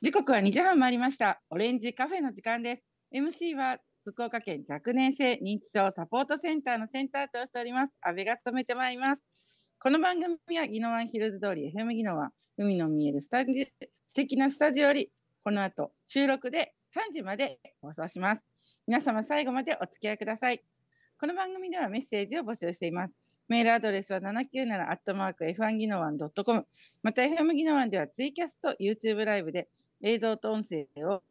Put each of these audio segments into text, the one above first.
時刻は2時半回りました。オレンジカフェの時間です。MC は福岡県若年性認知症サポートセンターのセンター長しております。阿部が務めてまいります。この番組は宜野湾ヒルズ通り FM 宜野湾海の見えるスタジ素敵なスタジオよりこの後収録で3時まで放送します。皆様最後までお付き合いください。この番組ではメッセージを募集しています。メールアドレスは 797-f1 ノワ湾 .com また FM ノワ湾ではツイキャスト YouTube ライブで映像と音声を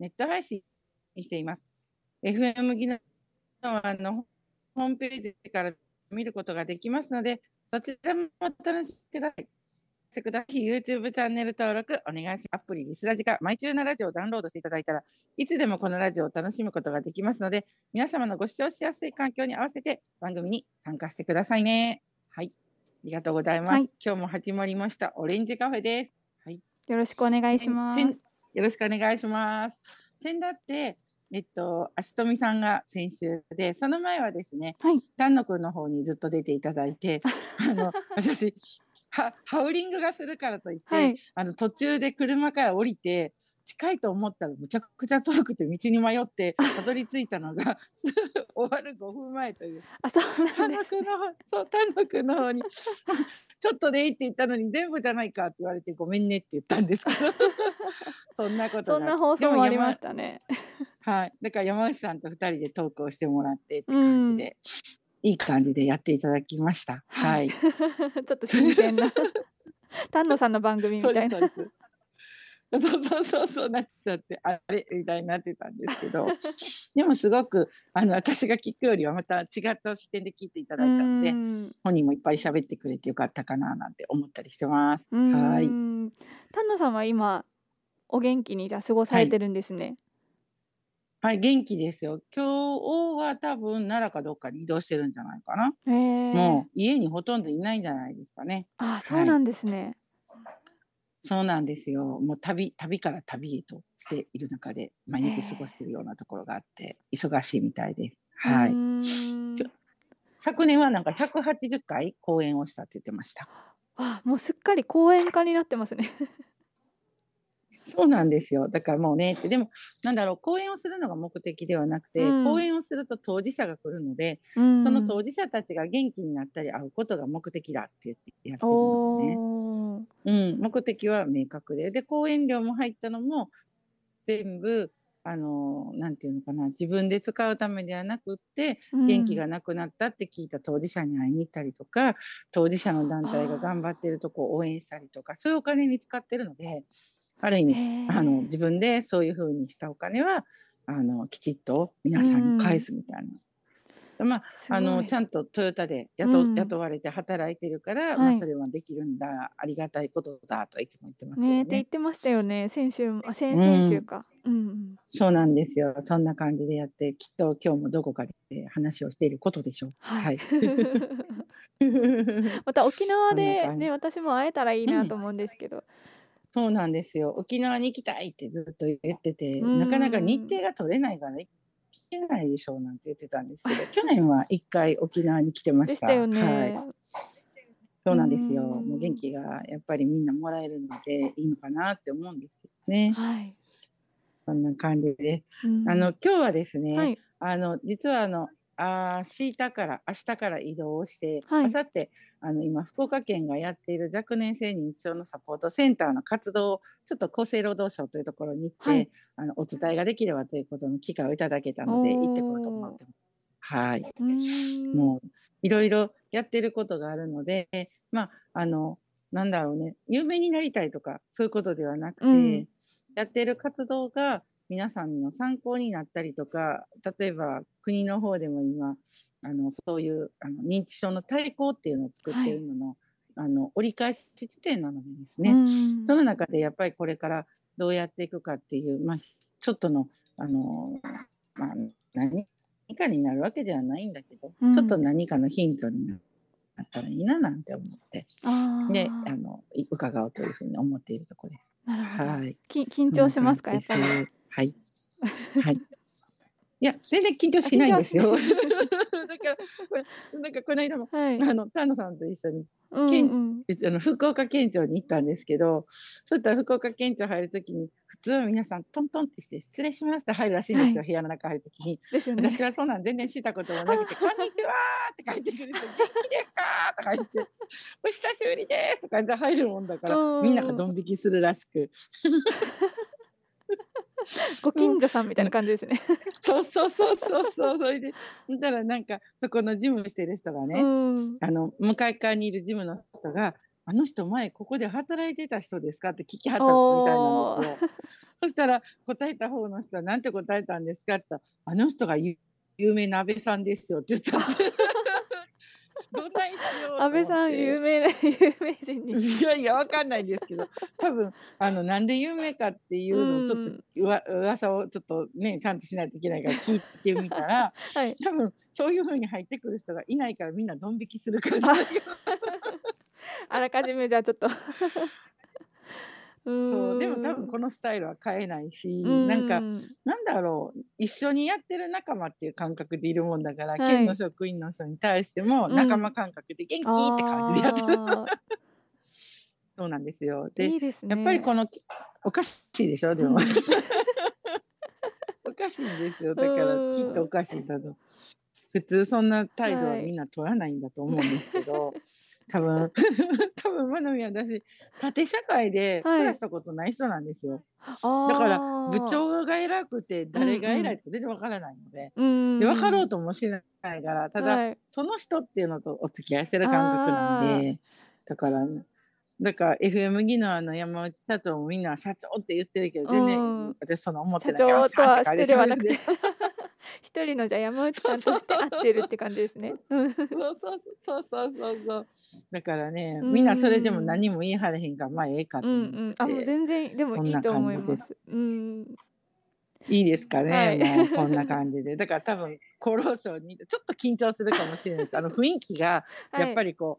ネット配信しています。FM 技能のホームページから見ることができますので、そちらもお楽しみください。ぜひ YouTube チャンネル登録お願いします。アプリリスラジカ、毎週のラジオをダウンロードしていただいたらいつでもこのラジオを楽しむことができますので、皆様のご視聴しやすい環境に合わせて番組に参加してくださいね。はい。ありがとうございます。はい、今日も始まりましたオレンジカフェです。よろしくお願いします。よろしくお願いします。先だって、えっと、足富さんが先週で、その前はですね、はい、丹野くんの方にずっと出ていただいて、あの、私、ハウリングがするからといって、はい、あの途中で車から降りて近いと思ったらむちゃくちゃ遠くて道に迷ってたどり着いたのが 終わる5分前というあそうなんです、ね、そう丹野の方にちょっとでいいって言ったのに全部じゃないかって言われてごめんねって言ったんですけど そんなことそんな放送もありましたねはいだから山内さんと2人でトークをしてもらってって感じで、うん、いい感じでやっていただきましたはい ちょっと新鮮な丹野さんの番組みたいな。そうですそうそうそうそうなっちゃってあれみたいになってたんですけど でもすごくあの私が聞くよりはまた違った視点で聞いていただいたので本人もいっぱい喋ってくれてよかったかななんて思ったりしてます。はい丹野さんは今お元気にじゃ過ごされてるんですね。はい、はい、元気ですよ。今日は多分奈良かどっかに移動してるんじゃないかな。もう家にほとんどいないんじゃないですかね。あ、そうなんですね。そうなんですよ。もう旅、旅から旅へとしている中で、毎日過ごしているようなところがあって、えー、忙しいみたいです。はい。昨年はなんか百八十回講演をしたって言ってました。あ、もうすっかり講演家になってますね。そうなんですよ。だからもうねって、でも、なんだろう、講演をするのが目的ではなくて、うん、講演をすると当事者が来るので、うん、その当事者たちが元気になったり会うことが目的だって言ってやってるんですね。うん、目的は明確で。で、講演料も入ったのも、全部、あの、なんていうのかな、自分で使うためではなくって、元気がなくなったって聞いた当事者に会いに行ったりとか、当事者の団体が頑張ってるとこを応援したりとか、そういうお金に使ってるので、ある意味あの自分でそういうふうにしたお金はあのきちっと皆さんに返すみたいな。うん、まあ、あのちゃんとトヨタで雇うん、雇われて働いてるから、はい、まあ、それはできるんだありがたいことだといつも言ってますね。ねって言ってましたよね先週あ先々週か、うん、うん、そうなんですよそんな感じでやってきっと今日もどこかで話をしていることでしょう。はい、はい また沖縄でね私も会えたらいいなと思うんですけど、そうなんですよ。沖縄に行きたいってずっと言ってて、なかなか日程が取れないから行けないでしょうなんて言ってたんですけど、去年は一回沖縄に来てました。したよね。はい。そうなんですよ。もう元気がやっぱりみんなもらえるのでいいのかなって思うんですけどね。はい。そんな感じで、あの今日はですね、はい、あの実はあのあ明日から明日から移動して、はい、明後日あの今福岡県がやっている若年性認知症のサポートセンターの活動をちょっと厚生労働省というところに行って、はい、あのお伝えができればということの機会をいただけたので行ってこようと思ってます。はい、もういろいろやってることがあるので、まあ、あのなんだろうね有名になりたいとかそういうことではなくて、うん、やってる活動が皆さんの参考になったりとか例えば国の方でも今あのそういうあの認知症の対抗っていうのを作っているののはい、あの折り返し地点なのでですね、その中でやっぱりこれからどうやっていくかっていう、まあ、ちょっとのあの、まあ、何かになるわけではないんだけど、うん、ちょっと何かのヒントになったらいいななんて思ってであの伺おうというふうに思っているところです。なるほどはい、き緊張しますかやっぱり。はい、はいいや、全然緊張しないんですよ。だからなんかこの間も、はい、あの丹野さんと一緒に県、うんうん、あの福岡県庁に行ったんですけどそしたら福岡県庁入る時に普通皆さんトントンってして「失礼します」って入るらしいんですよ、はい、部屋の中入る時に。ですよね、私はそんなん全然したこともなくて「こんにちは」って書いてくるて「元気ですか?」とか言って「お久しぶりです」とか言って入るもんだからみんながドン引きするらしく。ご近所さんみたいな感じですね。そうそうそうそうそう。それで、そしたらなんか、そこのジムしてる人がね、あの、向かい側にいるジムの人が、あの人前ここで働いてた人ですかって聞きはったみたいなんですよ。そしたら答えた方の人は何て答えたんですかってあの人が有名な安倍さんですよって言ったどんなにしよ安倍さん有名な 有名人に。いやいやわかんないですけど、多分あのなんで有名かっていうのをちょっと、うわ、噂をちょっとねちゃんとしないといけないから聞いてみたら、はい、多分そういうふうに入ってくる人がいないからみんなドン引きする感じ。あらかじめじゃあちょっとそうでも多分このスタイルは変えないしんなんかなんだろう一緒にやってる仲間っていう感覚でいるもんだから、はい県の職員の人に対しても仲間感覚で元気って感じでやってる、あ そうなんですよ。でいいですね。やっぱりこのおかしいでしょでも、おかしいんですよだからきっとおかしいだと普通そんな態度はみんな取らないんだと思うんですけど、多分 多分マナミ私縦社会で暮らしたことない人なんですよ、はい、だから部長が偉くて誰が偉いって全然わからないのでうんうん、で分かろうともしないからただ、はい、その人っていうのとお付き合いしてる感覚なんでだから、ね、だから FM 技能の山内佐藤もみんな社長って言ってるけど全然、うん、私その思ってない社長とはしてではなくて 一人のじゃ山内さんとして合ってるって感じですね。そうそうそうそうそうだからね、みんなそれでも何も言い張れへんかまあええかと思って。うんうん、あもう全然でもいいと思います。うん。いいですかね、はい、もうこんな感じでだから多分厚労省にちょっと緊張するかもしれないですあの雰囲気が やっぱりこう、はい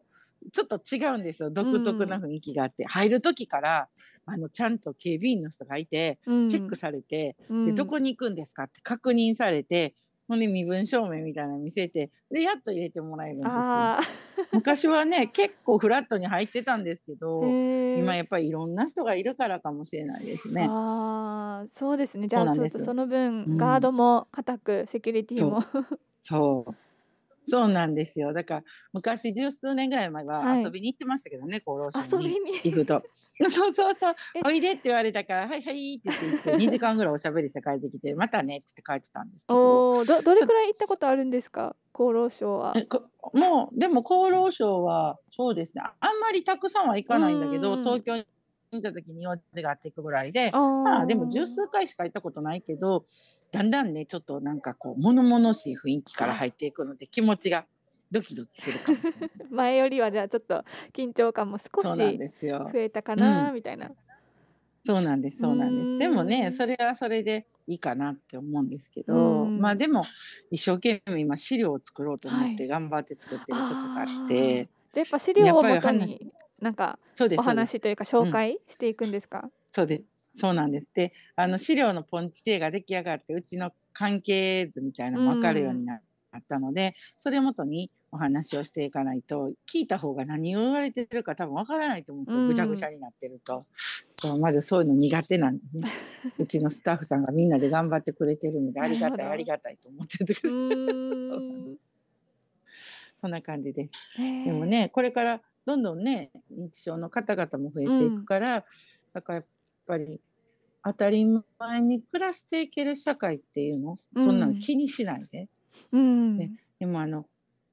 ちょっと違うんですよ独特な雰囲気があって、うん、入る時からあのちゃんと警備員の人がいて、うん、チェックされて、うん、でどこに行くんですかって確認されてほんで身分証明みたいなの見せてでやっと入れてもらえるんですよ 昔はね結構フラットに入ってたんですけど今やっぱりいろんな人がいるからかもしれないですね。ああ、そうですねじゃあちょっとその分ガードも固く、セキュリティもそうそうなんですよ。だから昔十数年ぐらい前は遊びに行ってましたけどね、厚労省に行くと。そうそうそう。おいでって言われたから、はいはいって言って二時間ぐらいおしゃべりして帰ってきて、またねって帰ってたんですけど。おどどれくらい行ったことあるんですか、厚労省は。もうでも厚労省はそうですね。あんまりたくさんは行かないんだけど、東京見た時に用事があっていくぐらいで、まあ、でも十数回しか行ったことないけどだんだんねちょっとなんかこう物々しい雰囲気から入っていくので気持ちがドキドキするかも前よりはじゃあちょっと緊張感も少し増えたかなみたいな。そうなんです、そうなんです。でもね、それはそれでいいかなって思うんですけど、まあでも一生懸命今資料を作ろうと思って頑張って作ってるとこがあって、はい、じゃあやっぱ資料を元になんかお話というか紹介していくんですか、そうですそうなんですであの資料のポンチデが出来上がってうちの関係図みたいなのも分かるようになったので、うん、それをもとにお話をしていかないと聞いた方が何を言われてるか多分分からないと思うんですよ、うん、ぐちゃぐちゃになってるとまずそういうの苦手なんですね うちのスタッフさんがみんなで頑張ってくれてるのでありがたいありがたいと思ってる そんな感じです。でもねこれからどんどんね認知症の方々も増えていくから、うん、だからやっぱり当たり前に暮らしていける社会っていうの、そんなの気にしないで。うん、ね、でもあの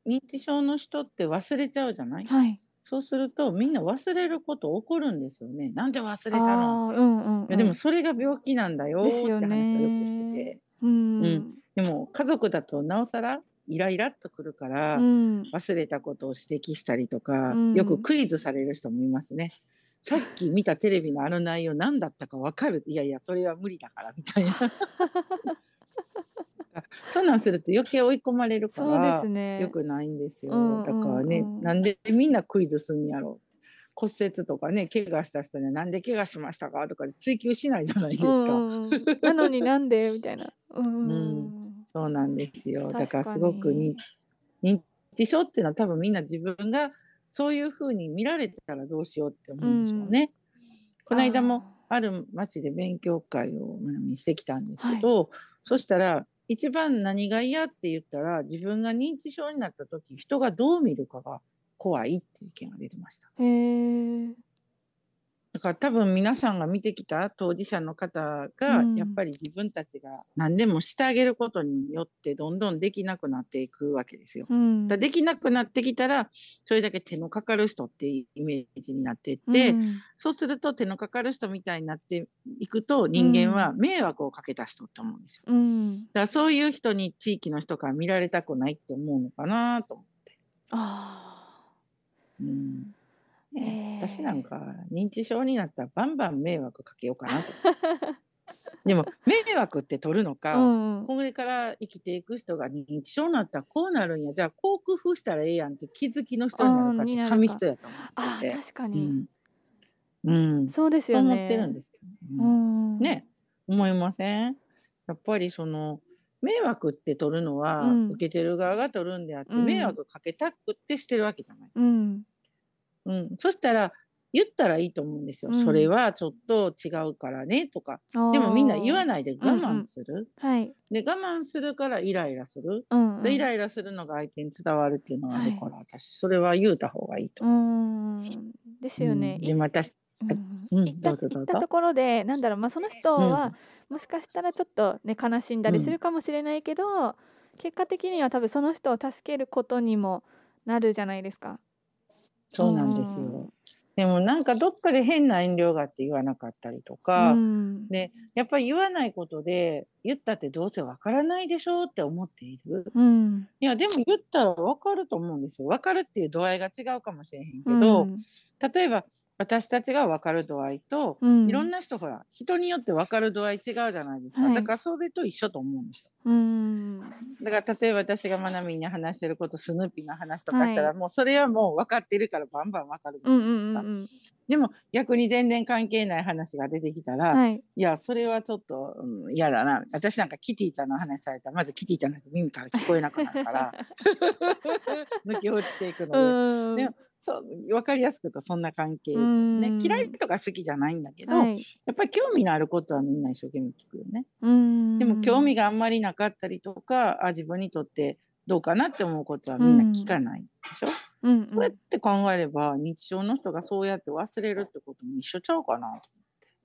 認知症の人って忘れちゃうじゃない、はい、そうするとみんな忘れること起こるんですよね。なんで忘れたの、うんうんうん、でもそれが病気なんだよって話をよくしてて。うん、でも家族だとなおさらイライラっとくるから、うん、忘れたことを指摘したりとか、うん、よくクイズされる人もいますね。さっき見たテレビのあの内容何だったか分かるいやいやそれは無理だからみたいな そうなんすると余計追い込まれるから、ね、よくないんですよ、うんうんうん、だからねなんでみんなクイズすんやろう骨折とかね怪我した人には「なんで怪我しましたか?」とか追求しないじゃないですか。うんうん、なのになんでみたいな。うん、うんそうなんですよだからすごく認知症っていうのは多分みんな自分がそういうふうに見られたらどうしようって思うんでしょうね。うん、この間もある町で勉強会をしてきたんですけど、はい、そしたら一番何が嫌って言ったら自分が認知症になった時人がどう見るかが怖いっていう意見が出てました。だから多分皆さんが見てきた当事者の方がやっぱり自分たちが何でもしてあげることによってどんどんできなくなっていくわけですよ。うん、だできなくなってきたらそれだけ手のかかる人っていうイメージになっていって、うん、そうすると手のかかる人みたいになっていくと人間は迷惑をかけた人って思うんですよ。うん、だからそういう人に地域の人から見られたくないって思うのかなと思って。あえー、私なんか認知症になったらバンバン迷惑かけようかなと。でも迷惑って取るのか、うん、これから生きていく人が認知症になったらこうなるんやじゃあこう工夫したらええやんって気づきの人になるかって紙一重やと思っててあ確かに、うん、うん、そうですよね思ってるんですけど、うん、ね思いませんやっぱりその迷惑って取るのは、受けてる側が取るんであって、迷惑かけたくってしてるわけじゃない。うんうん、そしたら言ったらいいと思うんですよ、うん、それはちょっと違うからねとかでもみんな言わないで我慢する、うんうん、はい、で我慢するからイライラする、うんうん、でイライラするのが相手に伝わるっていうのがあるから、はい、私それは言うた方がいいと思う。んですよね。うん、でまた、うん、ったところでなんだろう、まあ、その人は、もしかしたらちょっと、ね、悲しんだりするかもしれないけど、結果的には多分その人を助けることにもなるじゃないですか。そうなんですよ。でもなんかどっかで変な遠慮があって言わなかったりとか、うん、でやっぱり言わないことで言ったってどうせわからないでしょうって思っている、うん、いやでも言ったらわかると思うんですよわかるっていう度合いが違うかもしれへんけど、うん、例えば私たちが分かる度合いと、うん、いろんな人ほら人によって分かる度合い違うじゃないですか、はい、だからそれと一緒と思うんですよ。だから例えば私がマナミに話してることスヌーピーの話とかしたら、はい、もうそれはもう分かってるからバンバン分かるじゃないですか。うんうんうんでも逆に全然関係ない話が出てきたら、はい、いやそれはちょっと嫌、うん、だな私なんかキティちゃんの話されたらまずキティちゃんの耳から聞こえなくなるから 抜け落ちていくので。でそう分かりやすくとそんな関係、ね、嫌いとか好きじゃないんだけど、はい、やっぱり興味のあることはみんな一生懸命聞くよね。でも興味があんまりなかったりとかあ自分にとってどうかなって思うことはみんな聞かないでしょ。ううん、こうやって考えれば日常の人がそうやって忘れるってことも一緒ちゃうかな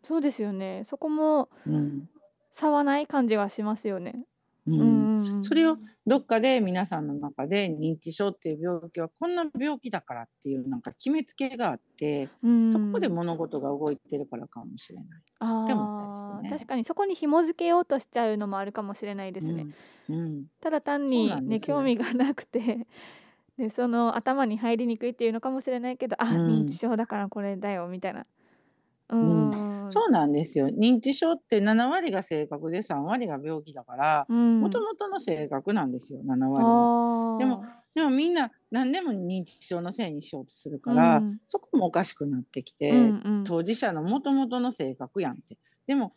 そうですよねそこも、うん、差はない感じがしますよね。うん、それをどっかで皆さんの中で認知症っていう病気はこんな病気だからっていうなんか決めつけがあって、うん、そこで物事が動いてるからかもしれないって思ったね、確かにそこに紐付けようとしちゃうのもあるかもしれないですね。うん、ただ単にね、興味がなくてでその頭に入りにくいっていうのかもしれないけどあ、認知症だからこれだよみたいなうん、そうなんですよ認知症って7割が性格で3割が病気だからもともとの性格なんですよ7割でもでもみんな何でも認知症のせいにしようとするから、うん、そこもおかしくなってきて、うんうん、当事者のもともとの性格やんって。でも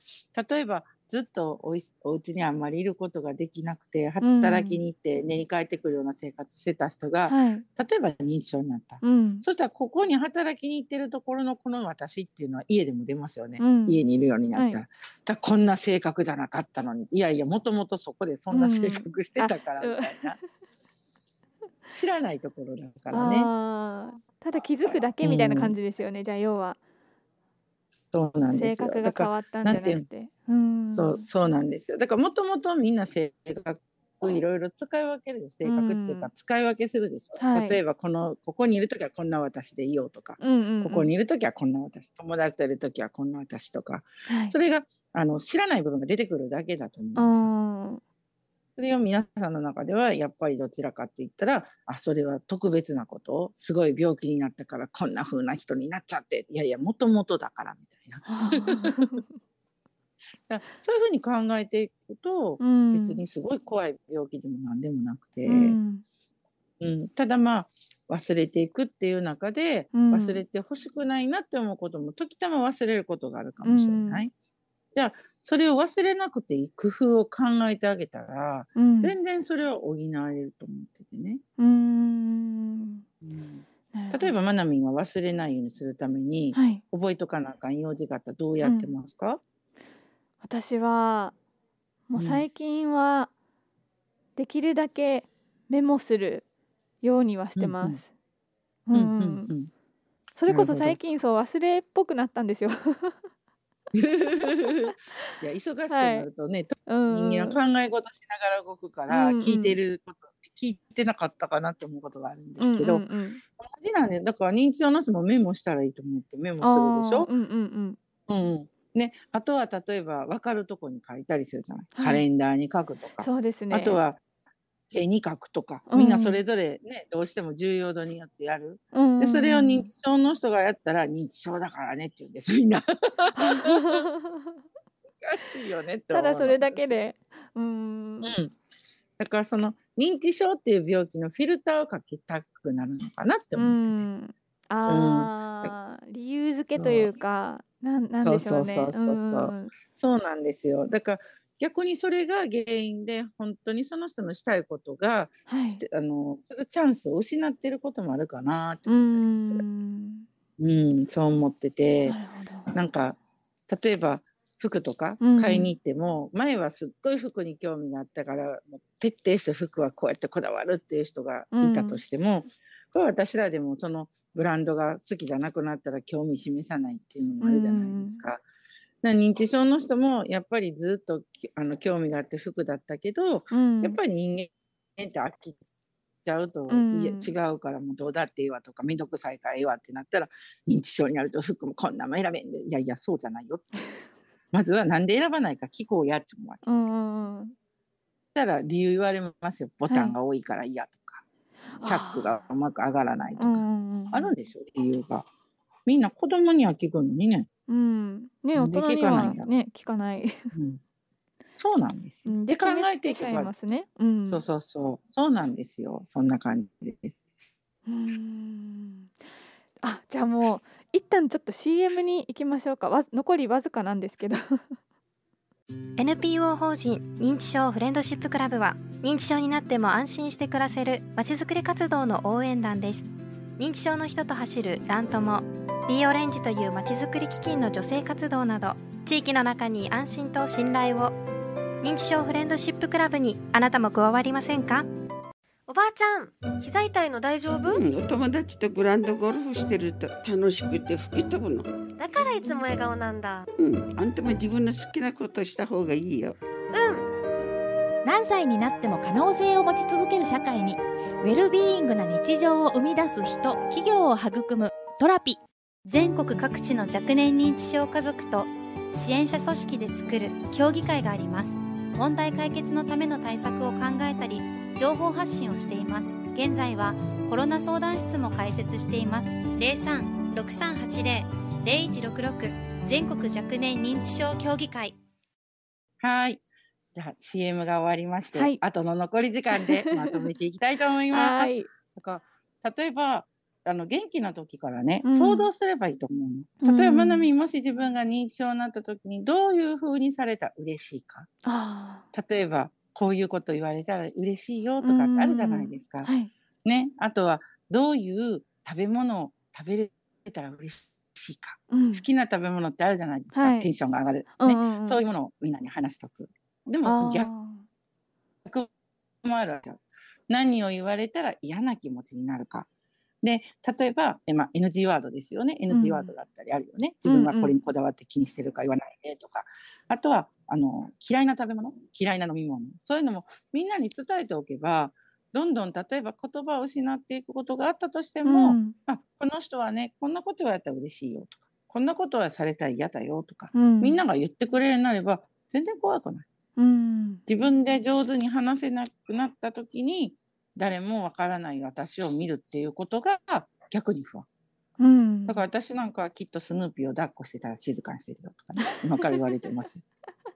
例えばずっとおいお家にあんまりいることができなくて働きに行って寝に帰ってくるような生活してた人が、うん、例えば認知症になった、うん、そしたらここに働きに行ってるところのこの私っていうのは家でも出ますよね、うん、家にいるようになったはい、だこんな性格じゃなかったのにいやいやもともとそこでそんな性格してたからみたいな、知らないところだからね。ただ気づくだけみたいな感じですよね、じゃあ要は。そうなんです性格が変わったんじゃなくて。てうんそうそうなんですよだからもともとみんな性格いろいろ使い分ける性格っていうか、使い分けするでしょ、うん例えばこのここにいる時はこんな私でいようとか、ここにいる時はこんな私友達といる時はこんな私とか、はい、それがあの知らない部分が出てくるだけだと思うんですそれを皆さんの中ではやっぱりどちらかって言ったらあそれは特別なことすごい病気になったからこんな風な人になっちゃっていやいやもともとだからみたいな。だそういうふうに考えていくと、うん、別にすごい怖い病気でも何でもなくて、うん、うん、ただまあ忘れていくっていう中で、忘れてほしくないなって思うことも時たま忘れることがあるかもしれない。じゃあそれを忘れなくていい工夫を考えてあげたら、全然それは補われると思っててね。うん例えばまなみんは忘れないようにするために、はい、覚えとかなあかん用事があったらどうやってますか、私はもう最近はできるだけメモするようにはしてます。うん、うん、うん、それこそ最近そう忘れっぽくなったんですよ。いや忙しくなるとね、はい、人間は考え事しながら動くから、聞いてること聞いてなかったかなって思うことがあるんですけど、うんうんうん、同じなんでだから認知症の人もメモしたらいいと思ってメモするでしょ。うんうんうん、うん、ね、あとは例えば分かるとこに書いたりするじゃない、はい、カレンダーに書くとかそうです、ね、あとは絵に書くとか、みんなそれぞれね、うん、どうしても重要度によってやる、うん、でそれを認知症の人がやったら認知症だからねって言うんですみんな。よね、ただそれだけでうん、うん、だからその認知症っていう病気のフィルターをかけたくなるのかなって思ってて。ああ、理由付けというかなんなんでしょうね。そうそうそうそう,、うんそうなんですよ。だから逆にそれが原因で本当にその人のしたいことが、はい、あのするチャンスを失ってることもあるかなって思ったりする。うん、そう思っててなんか例えば服とか買いに行っても、うん、前はすっごい服に興味があったから徹底して服はこうやってこだわるっていう人がいたとしても、うん、これは私らでもそのブランドが好きじゃなくなったら興味示さないっていうのもあるじゃないですか。認知症の人もやっぱりずっとあの興味があって服だったけど、うん、やっぱり人間って飽きちゃうと、うん、いや違うからもうどうだっていいわとかんどくさいからええわってなったら認知症になると服もこんなも選べんでいやいやそうじゃないよまずは何で選ばないか聞こうやっちもあります。うんしたら理由言われますよボタンが多いから嫌とチャックがうまく上がらないとかあるんですよ理由が。みんな子供には聞くのにね。うん、ね大人にはね聞かない。そうなんですよ。で考えていきますね。うん、そうそうそう、そうなんですよ。そんな感じです。うん。あ、じゃあもう一旦ちょっと CM に行きましょうか。わ残りわずかなんですけど NPO 法人認知症フレンドシップクラブは認知症になっても安心して暮らせるまちづくり活動の応援団です認知症の人と走るラントも B オレンジというまちづくり基金の女性活動など地域の中に安心と信頼を認知症フレンドシップクラブにあなたも加わりませんかおばあちゃん膝痛いの大丈夫、うん、お友達とグランドゴルフしてると楽しくて吹き飛ぶのだからいつも笑顔なんだうんあんたも自分の好きなことした方がいいようん何歳になっても可能性を持ち続ける社会にウェルビーイングな日常を生み出す人企業を育むトラピ全国各地の若年認知症家族と支援者組織で作る協議会があります問題解決のための対策を考えたり情報発信をしています現在はコロナ相談室も開設しています03-6380 0166全国若年認知症協議会はい。じゃあ CM が終わりまして、はい、後の残り時間で まとめていきたいと思います。はい、だか例えばあの元気な時からね、うん、想像すればいいと思うの。例えば、まなみもし自分が認知症になった時にどういうふうにされたら嬉しいか。あ例えばこういうこと言われたら嬉しいよとかってあるじゃないですか。はい、ね、あとはどういう食べ物を食べれたら嬉しいしいか、うん、好きな食べ物ってあるじゃないですか、はい、テンションが上がる、ね、うんうん、そういうものをみんなに話しとくでも逆もあるわけ何を言われたら嫌な気持ちになるかで例えばえ、ま NG ワードですよね NG ワードだったりあるよね、うん、自分はこれにこだわって気にしてるか言わないでとか、うんうん、あとはあの嫌いな食べ物嫌いな飲み物そういうのもみんなに伝えておけばどんどん例えば言葉を失っていくことがあったとしても、うん、あこの人はねこんなことをやったら嬉しいよとかこんなことはされたら嫌だよとか、うん、みんなが言ってくれるようになれば全然怖くない、うん、自分で上手に話せなくなった時に誰もわからない私を見るっていうことが逆に不安。うん、だから私なんかはきっとスヌーピーを抱っこしてたら静かにしてるよとかね今から言われてます。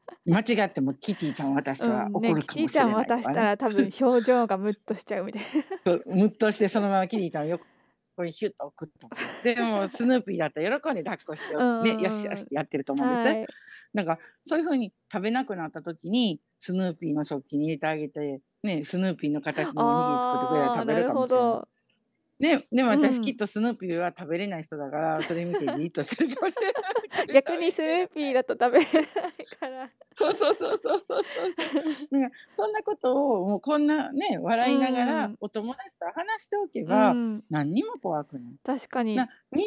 間違ってもキティちゃん渡し怒るかもしれない、ねキティちゃん渡したら多分表情がムッとしちゃうみたいなムッとしてそのままキティちゃんよこれヒュッと送ってでもスヌーピーだったら喜んで抱っこして、ね、よしよしやってると思うんですね、はい、なんかそういうふうに食べなくなった時にスヌーピーの食器に入れてあげて、ね、スヌーピーの形のおにぎり作ってくれたら食べるかもしれないね、でも私きっとスヌーピーは食べれない人だから、それ見ていいとしてるかもしれない。逆にスヌーピーだと食べれないから。そうそうそうそうそうそう。ね、そんなことをもうこんなね笑いながらお友達と話しておけば、何にも怖くない。確かに。み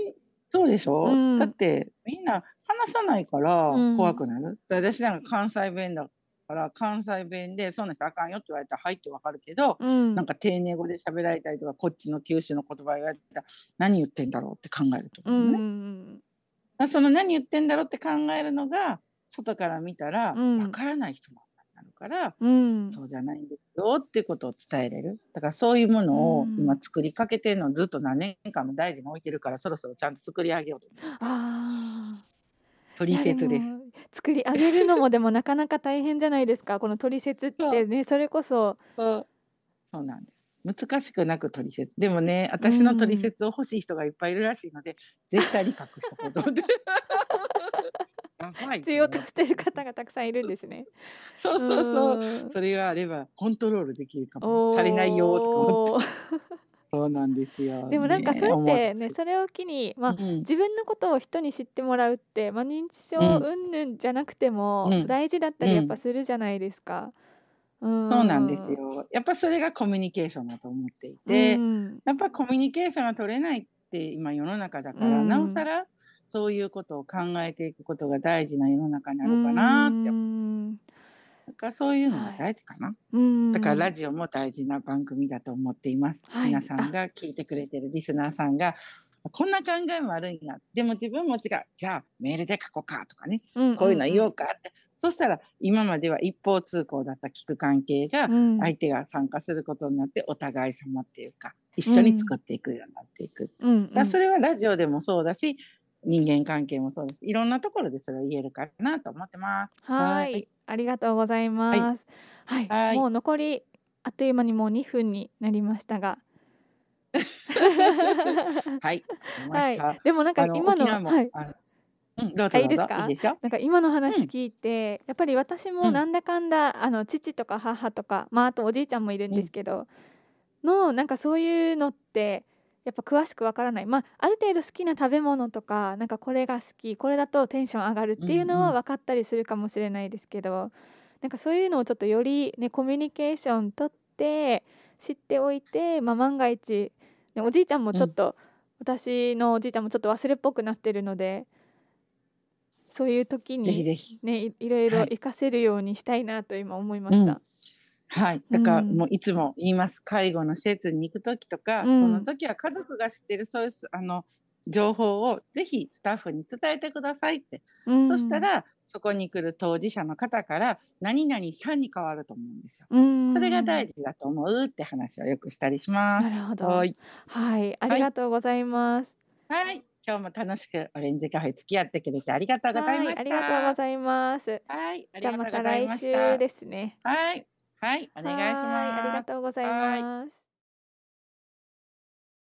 そうでしょ、うん、だってみんな話さないから怖くなる、うん、私なんか関西弁だから関西弁で「そんな人あかんよ」って言われたら「はい」ってわかるけど、うん、なんか丁寧語で喋られたりとかこっちの九州の言葉言われたら何言ってんだろうって考えると思うね。うんその何言ってんだろうって考えるのが外から見たらわからない人もなるから、うん、そうじゃないんですよってことを伝えれるだからそういうものを今作りかけてるのずっと何年間も大事に置いてるからそろそろちゃんと作り上げようと思って。トリセツです作り上げるのもでもなかなか大変じゃないですか このトリセツってねそれこそそうなんです難しくなくトリセツでもね私のトリセツを欲しい人がいっぱいいるらしいので、うん、絶対に隠したことで 必要としてる方がたくさんいるんですね。そうそうそう。それがあればコントロールできるかも。されないよと思って。そうなんですよ。でもなんかそうやってね、それを機に、まあ、自分のことを人に知ってもらうって、まあ、認知症云々じゃなくても大事だったりやっぱするじゃないですか。うんそうなんですよ。やっぱそれがコミュニケーションだと思っていて、うん、やっぱコミュニケーションが取れないって今世の中だから、うん、なおさらそういうことを考えていくことが大事な世の中になるかなって思って。だからそういうのが大事かな、はい、だからラジオも大事な番組だと思っています、はい、皆さんが聞いてくれてるリスナーさんがこんな考えもあるんやでも自分も違うじゃあメールで書こうかとかね、うんうんうん、こういうの言おうかってそしたら今までは一方通行だった聞く関係が相手が参加することになってお互い様っていうか一緒に作っていくようになっていく、うんうん、それはラジオでもそうだし人間関係もそうです。いろんなところでそれ言えるかなと思ってます。はい、ありがとうございます。はい、はいもう残りあっという間にもう2分になりましたが。はい、はい、でもなんか今ののはい。うん、どうぞいいですかなんか今の話聞いて、うん、やっぱり私もなんだかんだ、うん、あの父とか母とか、まあ、あとおじいちゃんもいるんですけど、のなんかそういうのってやっぱ詳しくわからない、まあ、ある程度好きな食べ物とかなんかこれが好きこれだとテンション上がるっていうのは分かったりするかもしれないですけど、うんうん、なんかそういうのをちょっとより、ね、コミュニケーションとって知っておいて、まあ、万が一、ね、おじいちゃんもちょっと、うん、私のおじいちゃんもちょっと忘れっぽくなってるので。そういう時にね、ね、いろいろ活かせるようにしたいなと今思いました。はいはい、だからもういつも言います、介護の施設に行く時とか、うん、その時は家族が知ってるそういうあの情報をぜひスタッフに伝えてくださいって、うん、そしたらそこに来る当事者の方から何々さんに変わると思うんですよ、うん、それが大事だと思うって話をよくしたりしますなるほどはい、ありがとうございますはい、はい、今日も楽しくオレンジカフェ付き合ってくれてありがとうございましたありがとうございますはいじゃまた来週ですねはいはい、お願いします。ありがとうございます。